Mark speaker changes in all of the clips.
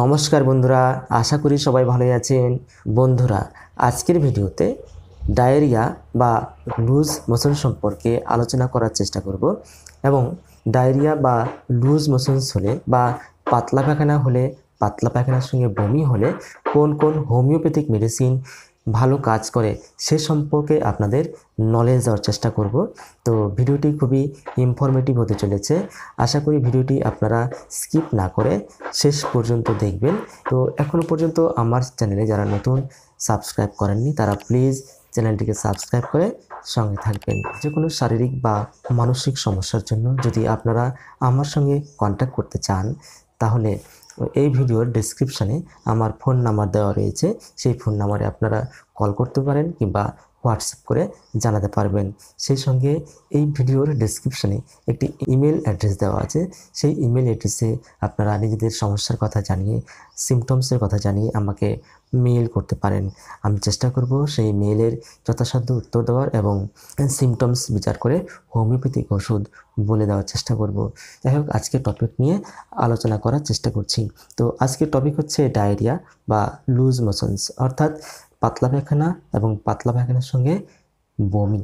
Speaker 1: নমস্কার বন্ধুরা আশা করি সবাই ভালোই আছেন বন্ধুরা আজকের ভিডিওতে ডায়েরিয়া বা লুজ মোশন সম্পর্কে আলোচনা করার চেষ্টা করব এবং ডায়েরিয়া বা লুজ মোশনস হলে বা পাতলা পায়খানা হলে পাতলা পায়খানার সঙ্গে বমি হলে কোন কোন হোমিওপ্যাথিক মেডিসিন ভালো কাজ করে সে সম্পর্কে আপনাদের নলেজ দেওয়ার চেষ্টা করব তো ভিডিওটি খুবই ইনফরমেটিভ হতে চলেছে আশা করি ভিডিওটি আপনারা স্কিপ না করে শেষ পর্যন্ত দেখবেন তো এখনও পর্যন্ত আমার চ্যানেলে যারা নতুন সাবস্ক্রাইব করেননি তারা প্লিজ চ্যানেলটিকে সাবস্ক্রাইব করে সঙ্গে থাকবেন যে কোনো শারীরিক বা মানসিক সমস্যার জন্য যদি আপনারা আমার সঙ্গে কন্ট্যাক্ট করতে চান তাহলে এই ভিডিওর ডিসক্রিপশানে আমার ফোন নাম্বার দেওয়া রয়েছে সেই ফোন নাম্বারে আপনারা কল করতে পারেন কিংবা হোয়াটসঅ্যাপ করে জানাতে পারবেন সেই সঙ্গে এই ভিডিওর ডিসক্রিপশনে একটি ইমেল অ্যাড্রেস দেওয়া আছে সেই ইমেল অ্যাড্রেসে আপনারা নিজেদের সমস্যার কথা জানিয়ে সিমটমসের কথা জানিয়ে আমাকে মেল করতে পারেন আমি চেষ্টা করব সেই মেলের যথাসাধ্য উত্তর দেওয়ার এবং সিমটমস বিচার করে হোমিওপ্যাথিক ওষুধ বলে দেওয়ার চেষ্টা করব যাই হোক আজকের টপিক নিয়ে আলোচনা করার চেষ্টা করছি তো আজকের টপিক হচ্ছে ডায়রিয়া বা লুজ মোশনস অর্থাৎ পাতলা পায়খানা এবং পাতলা পায়খানার সঙ্গে বমি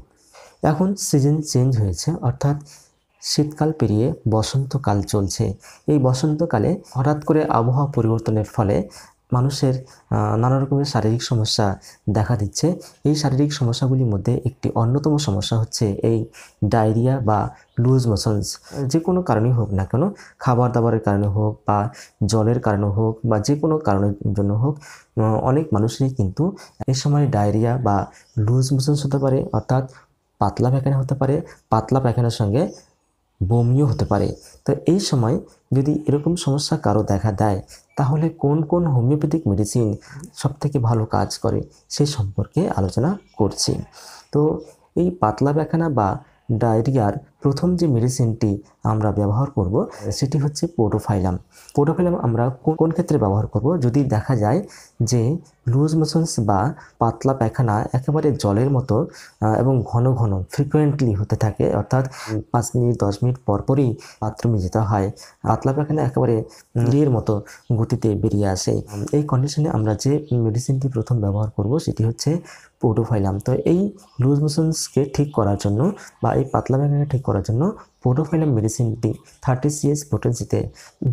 Speaker 1: এখন সিজন চেঞ্জ হয়েছে অর্থাৎ শীতকাল পেরিয়ে বসন্তকাল চলছে এই বসন্তকালে হঠাৎ করে আবহাওয়া পরিবর্তনের ফলে মানুষের নানা রকমের শারীরিক সমস্যা দেখা দিচ্ছে এই শারীরিক সমস্যাগুলির মধ্যে একটি অন্যতম সমস্যা হচ্ছে এই ডায়রিয়া বা লুজ মোশনস যে কোনো কারণেই হোক না কেন খাবার দাবারের কারণে হোক বা জলের কারণে হোক বা যে কোনো কারণের জন্য হোক অনেক মানুষেরই কিন্তু এই সময় ডায়রিয়া বা লুজ মোশনস হতে পারে অর্থাৎ পাতলা পায়খানা হতে পারে পাতলা পায়খানার সঙ্গে বমিও হতে পারে তো এই সময় যদি এরকম সমস্যা কারো দেখা দেয় তাহলে কোন কোন হোমিওপ্যাথিক মেডিসিন সবথেকে ভালো কাজ করে সে সম্পর্কে আলোচনা করছি তো এই পাতলা ব্যাখানা বা ডায়রিয়ার প্রথম যে মেডিসিনটি আমরা ব্যবহার করব সেটি হচ্ছে পোটোফাইলাম পোটোফাইলাম আমরা কোন ক্ষেত্রে ব্যবহার করব যদি দেখা যায় যে লুজ মোশনস বা পাতলা পায়খানা একেবারে জলের মতো এবং ঘন ঘন ফ্রিকোয়েন্টলি হতে থাকে অর্থাৎ পাঁচ মিনিট দশ মিনিট পরপরই বাথরুমে যেতে হয় পাতলা পায়খানা একেবারে নীলের মতো গতিতে বেরিয়ে আসে এই কন্ডিশনে আমরা যে মেডিসিনটি প্রথম ব্যবহার করব সেটি হচ্ছে পোটোফাইলাম তো এই লুজ মোশনসকে ঠিক করার জন্য বা এই পাতলা পায়খানা ঠিক করার জন্য প্রোটোফাইলাম মেডিসিনটি থার্টি সিএস পোটেন্সিতে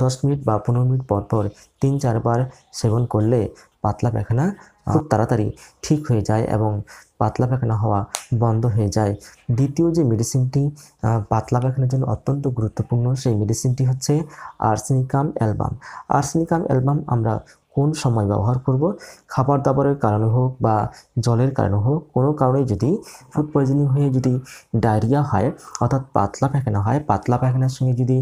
Speaker 1: দশ মিনিট বা পনেরো মিনিট পরপর তিন চারবার সেবন করলে পাতলা পায়খানা খুব তাড়াতাড়ি ঠিক হয়ে যায় এবং পাতলা পায়খানা হওয়া বন্ধ হয়ে যায় দ্বিতীয় যে মেডিসিনটি পাতলা পায়খানার জন্য অত্যন্ত গুরুত্বপূর্ণ সেই মেডিসিনটি হচ্ছে আর্সেনিকাম অ্যালবাম আর্সেনিকাম অ্যালবাম আমরা কোন সময় ব্যবহার করব খাবার দাবারের কারণে হোক বা জলের কারণে হোক কোনো কারণে যদি ফুড পয়জনিং হয়ে যদি ডায়রিয়া হয় অর্থাৎ পাতলা পায়খানা হয় পাতলা পায়খানার সঙ্গে যদি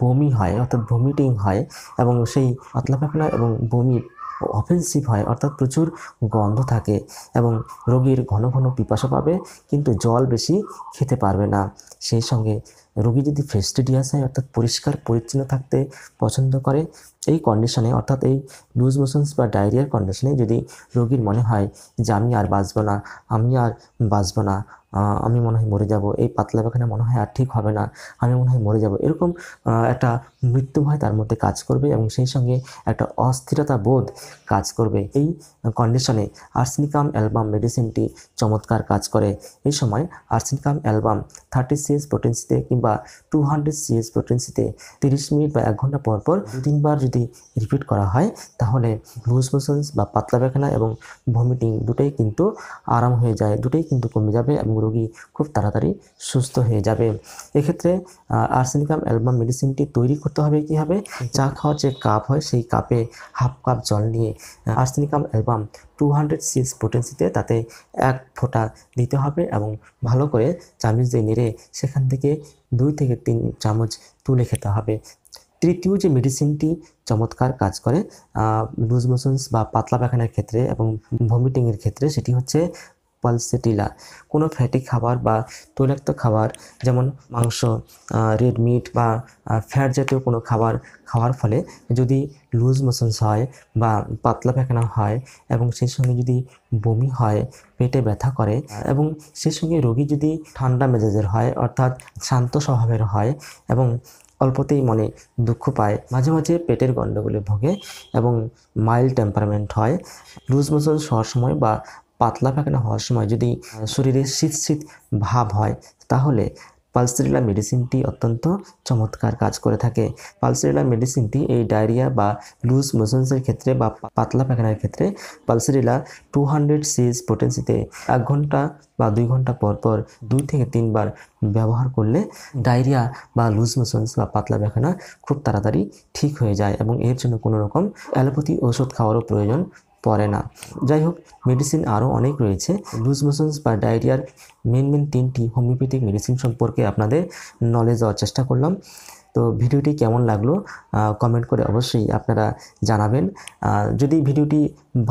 Speaker 1: বমি হয় অর্থাৎ ভমিটিং হয় এবং সেই পাতলা পায়খানা এবং বমি অফেন্সিভ হয় অর্থাৎ প্রচুর গন্ধ থাকে এবং রোগীর ঘন ঘন পিপাসা পাবে কিন্তু জল বেশি খেতে পারবে না সেই সঙ্গে রোগী যদি ফেস্টিডিয়াস হয় অর্থাৎ পরিষ্কার পরিচ্ছন্ন থাকতে পছন্দ করে এই কন্ডিশনে অর্থাৎ এই লুজ মোশনস বা ডায়রিয়ার কন্ডিশনে যদি রোগীর মনে হয় যে আমি আর বাঁচব না আমি আর বাঁচব না আমি মনে হয় মরে যাব এই পাতলা পায়খানা মনে হয় আর ঠিক হবে না আমি মনে হয় মরে যাব এরকম একটা মৃত্যু ভয় তার মধ্যে কাজ করবে এবং সেই সঙ্গে একটা অস্থিরতা বোধ কাজ করবে এই কন্ডিশনে আর্সেনিকাম অ্যালবাম মেডিসিনটি চমৎকার কাজ করে এই সময় আর্সেনিকাম অ্যালবাম থার্টি সিএস প্রোটিনসিতে কিংবা টু হান্ড্রেড সিএস প্রোটিনসিতে তিরিশ মিনিট বা এক ঘন্টা পর পর তিনবার যদি রিপিট করা হয় তাহলে লুজ মোশনস বা পাতলা পায়খানা এবং ভমিটিং দুটোই কিন্তু আরাম হয়ে যায় দুটোই কিন্তু কমে যাবে এবং রোগী খুব তাড়াতাড়ি সুস্থ হয়ে যাবে এক্ষেত্রে আর্সেনিকাম অ্যালবাম মেডিসিনটি তৈরি করতে হবে কীভাবে চা খাওয়ার যে কাপ হয় সেই কাপে হাফ কাপ জল নিয়ে arsenicum album two hundred six পোটেন্সিতে তাতে এক ফোঁটা দিতে হবে এবং ভালো করে চামচ দিয়ে নেড়ে সেখান থেকে দুই থেকে তিন চামচ তুলে খেতে হবে তৃতীয় যে মেডিসিনটি চমৎকার কাজ করে লুজ মোশনস বা পাতলা পাখানার ক্ষেত্রে এবং ভমিটিংয়ের ক্ষেত্রে সেটি হচ্ছে পালসেটিলা কোনো ফ্যাটি খাবার বা তৈলাক্ত খাবার যেমন মাংস রেড মিট বা ফ্যাট জাতীয় কোনো খাবার খাওয়ার ফলে যদি লুজ মোশনস হয় বা পাতলা ফেঁকানো হয় এবং সেই সঙ্গে যদি বমি হয় পেটে ব্যথা করে এবং সেই সঙ্গে রোগী যদি ঠান্ডা মেজাজের হয় অর্থাৎ শান্ত স্বভাবের হয় এবং অল্পতেই মনে দুঃখ পায় মাঝে মাঝে পেটের গণ্ডগুলি ভোগে এবং মাইল্ড টেম্পারমেন্ট হয় লুজ মোশন সময় বা পাতলা পাখানা হওয়ার সময় যদি শরীরে শীত শীত ভাব হয় তাহলে পালসেরিলা মেডিসিনটি অত্যন্ত চমৎকার কাজ করে থাকে পালসেরিলা মেডিসিনটি এই ডায়রিয়া বা লুজ মোশনসের ক্ষেত্রে বা পাতলা পাখানার ক্ষেত্রে পালসেরিলা টু হান্ড্রেড সিজ পোটেন্সিতে এক ঘন্টা বা দুই ঘন্টা পর পর দুই থেকে তিনবার ব্যবহার করলে ডায়রিয়া বা লুজ মোশনস বা পাতলা পাখানা খুব তাড়াতাড়ি ঠিক হয়ে যায় এবং এর জন্য কোনো রকম অ্যালোপ্যাথি ওষুধ খাওয়ারও প্রয়োজন পড়ে না যাই হোক মেডিসিন আরও অনেক রয়েছে লুজ মোশনস বা ডায়রিয়ার মেন মেন তিনটি হোমিওপ্যাথিক মেডিসিন সম্পর্কে আপনাদের নলেজ দেওয়ার চেষ্টা করলাম তো ভিডিওটি কেমন লাগলো কমেন্ট করে অবশ্যই আপনারা জানাবেন যদি ভিডিওটি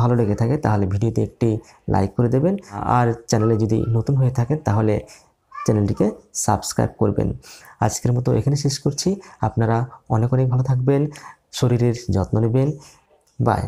Speaker 1: ভালো লেগে থাকে তাহলে ভিডিওতে একটি লাইক করে দেবেন আর চ্যানেলে যদি নতুন হয়ে থাকেন তাহলে চ্যানেলটিকে সাবস্ক্রাইব করবেন আজকের মতো এখানে শেষ করছি আপনারা অনেক অনেক ভালো থাকবেন শরীরের যত্ন নেবেন বাই